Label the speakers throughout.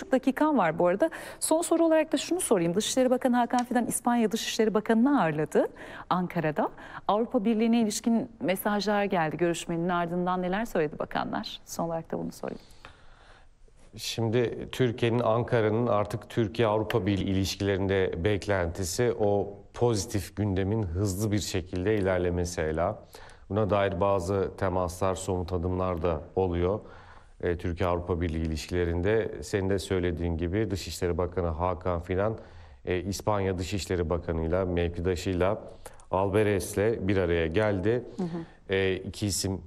Speaker 1: buçuk dakikan var bu arada. Son soru olarak da şunu sorayım. Dışişleri Bakanı Hakan Fidan İspanya Dışişleri Bakanı'nı ağırladı Ankara'da. Avrupa Birliği'ne ilişkin mesajlar geldi görüşmenin ardından neler söyledi bakanlar? Son olarak da bunu sorayım.
Speaker 2: Şimdi Türkiye'nin, Ankara'nın artık Türkiye-Avrupa Birliği ilişkilerinde beklentisi o pozitif gündemin hızlı bir şekilde ilerlemesiyle. Buna dair bazı temaslar, somut adımlar da oluyor. E, Türkiye-Avrupa Birliği ilişkilerinde. Senin de söylediğin gibi Dışişleri Bakanı Hakan Finan, e, İspanya Dışişleri Bakanı'yla, mevkidaşıyla Alberes'le bir araya geldi. Hı hı. E, isim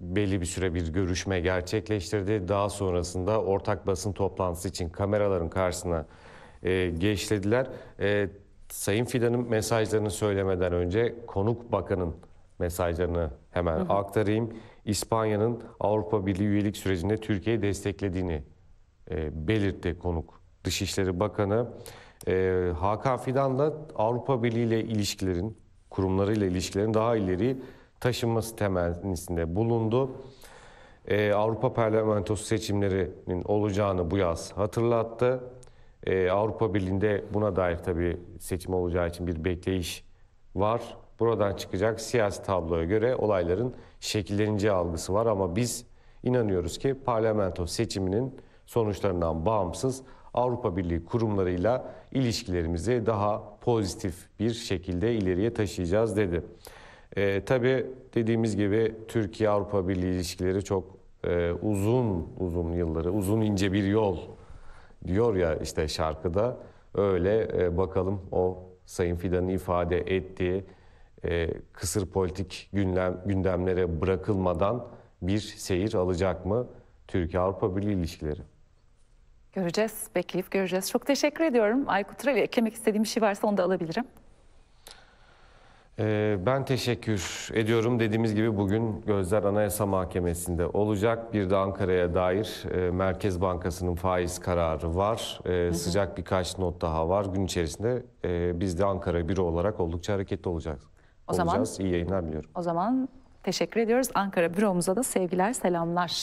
Speaker 2: belli bir süre bir görüşme gerçekleştirdi. Daha sonrasında ortak basın toplantısı için kameraların karşısına e, e Sayın Fidan'ın mesajlarını söylemeden önce konuk bakanın mesajlarını hemen hı hı. aktarayım. İspanya'nın Avrupa Birliği üyelik sürecinde Türkiye'yi desteklediğini e, belirtti konuk. Dışişleri Bakanı e, Hakan Fidan'la Avrupa Birliği ile ilişkilerin, kurumlarıyla ilişkilerin daha ileri taşınması temennisinde bulundu. E, Avrupa Parlamentosu seçimlerinin olacağını bu yaz hatırlattı. E, Avrupa Birliği'nde buna dair tabii seçim olacağı için bir bekleyiş var buradan çıkacak siyasi tabloya göre olayların şekilleneceği algısı var ama biz inanıyoruz ki parlamento seçiminin sonuçlarından bağımsız Avrupa Birliği kurumlarıyla ilişkilerimizi daha pozitif bir şekilde ileriye taşıyacağız dedi. E, tabii dediğimiz gibi Türkiye-Avrupa Birliği ilişkileri çok e, uzun uzun yılları, uzun ince bir yol diyor ya işte şarkıda. Öyle e, bakalım o Sayın Fidan'ın ifade ettiği e, kısır politik gündem, gündemlere bırakılmadan bir seyir alacak mı Türkiye-Avrupa Birliği ilişkileri?
Speaker 1: Göreceğiz, bekleyip göreceğiz. Çok teşekkür ediyorum. Aykut Ravi eklemek istediğim bir şey varsa onu da alabilirim.
Speaker 2: Ee, ben teşekkür ediyorum. Dediğimiz gibi bugün gözler Anayasa Mahkemesi'nde olacak. Bir de Ankara'ya dair e, Merkez Bankası'nın faiz kararı var. E, hı hı. Sıcak birkaç not daha var. Gün içerisinde e, biz de Ankara biri olarak oldukça hareketli olacağız olacağız. Zaman, İyi yayınlar biliyorum.
Speaker 1: O zaman teşekkür ediyoruz. Ankara büromuza da sevgiler, selamlar.